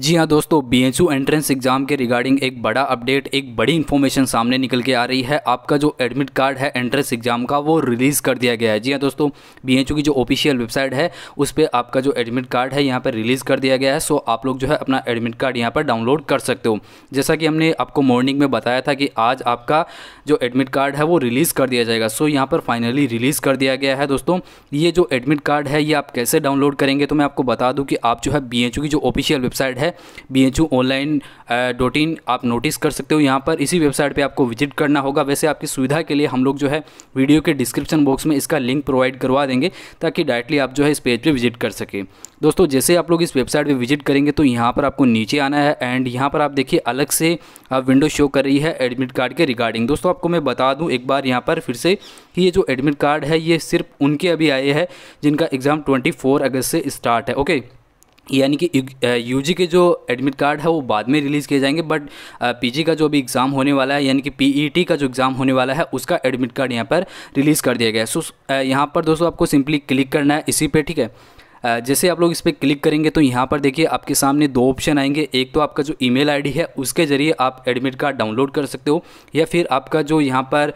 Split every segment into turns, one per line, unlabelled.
जी हाँ दोस्तों B H U entrance exam के रिगार्डिंग एक बड़ा अपडेट एक बड़ी इन्फॉर्मेशन सामने निकल के आ रही है आपका जो एडमिट कार्ड है एंट्रेंस एग्ज़ाम का वो रिलीज़ कर दिया गया है जी हाँ दोस्तों बी एच यू की जो ऑफिशियल वेबसाइट है उस पर आपका जो एडमिट कार्ड है यहाँ पर रिलीज़ कर दिया गया है सो आप लोग जो है अपना एडमिट कार्ड यहाँ पर डाउनलोड कर सकते हो जैसा कि हमने आपको मॉर्निंग में बताया था कि आज आपका जो एडमिट कार्ड है वो रिलीज़ कर दिया जाएगा सो यहाँ पर फाइनली रिलीज़ कर दिया गया है दोस्तों ये जो एडमिट कार्ड है ये आप कैसे डाउनलोड करेंगे तो मैं आपको बता दूँ कि आप जो है बी एच यू की जो ऑफिशियल वेबसाइट है है B H online dot in आप नोटिस कर सकते हो यहाँ पर इसी वेबसाइट पर आपको विजिट करना होगा वैसे आपकी सुविधा के लिए हम लोग जो है वीडियो के डिस्क्रिप्शन बॉक्स में इसका लिंक प्रोवाइड करवा देंगे ताकि डायरेक्टली आप जो है इस पेज पर पे विजिट कर सकें दोस्तों जैसे आप लोग इस वेबसाइट पे विजिट करेंगे तो यहाँ पर आपको नीचे आना है एंड यहाँ पर आप देखिए अलग से विंडो शो कर रही है एडमिट कार्ड के रिगार्डिंग दोस्तों आपको मैं बता दूँ एक बार यहाँ पर फिर से कि ये जो एडमिट कार्ड है ये सिर्फ उनके अभी आए हैं जिनका एग्ज़ाम 24 अगस्त से स्टार्ट है ओके यानी कि जी के जो एडमिट कार्ड है वो बाद में रिलीज़ किए जाएंगे बट पीजी का जो भी एग्ज़ाम होने वाला है यानी कि पीईटी e का जो एग्ज़ाम होने वाला है उसका एडमिट कार्ड यहाँ पर रिलीज़ कर दिया गया है सो यहाँ पर दोस्तों आपको सिंपली क्लिक करना है इसी पे ठीक है जैसे आप लोग इस पर क्लिक करेंगे तो यहाँ पर देखिए आपके सामने दो ऑप्शन आएंगे एक तो आपका जो ईमेल आईडी है उसके ज़रिए आप एडमिट कार्ड डाउनलोड कर सकते हो या फिर आपका जो यहाँ पर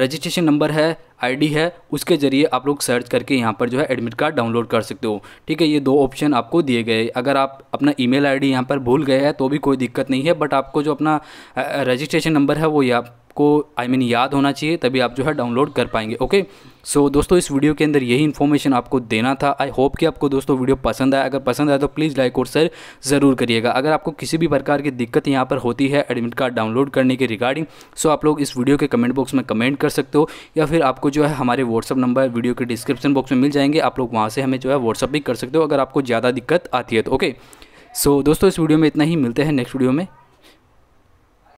रजिस्ट्रेशन नंबर है आईडी है उसके ज़रिए आप लोग सर्च करके यहाँ पर जो है एडमिट कार्ड डाउनलोड कर सकते हो ठीक है ये दो ऑप्शन आपको दिए गए अगर आप अपना ईमेल आईडी यहाँ पर भूल गए हैं तो भी कोई दिक्कत नहीं है बट आपको जो अपना रजिस्ट्रेशन नंबर है वो यहाँ को आई I मीन mean, याद होना चाहिए तभी आप जो है डाउनलोड कर पाएंगे ओके सो so, दोस्तों इस वीडियो के अंदर यही इन्फॉर्मेशन आपको देना था आई होप कि आपको दोस्तों वीडियो पसंद आया अगर पसंद आया तो प्लीज़ लाइक और शेयर ज़रूर करिएगा अगर आपको किसी भी प्रकार की दिक्कत यहाँ पर होती है एडमिट कार्ड डाउनलोड करने के रिगार्डिंग सो आप लोग इस वीडियो के कमेंट बॉक्स में कमेंट कर सकते हो या फिर आपको जो है हमारे व्हाट्सअप नंबर वीडियो के डिस्क्रिप्शन बॉक्स में मिल जाएंगे आप लोग वहाँ से हमें जो है व्हाट्सअप भी कर सकते हो अगर आपको ज़्यादा दिक्कत आती है तो ओके सो दोस्तों इस वीडियो में इतना ही मिलते हैं नेक्स्ट वीडियो में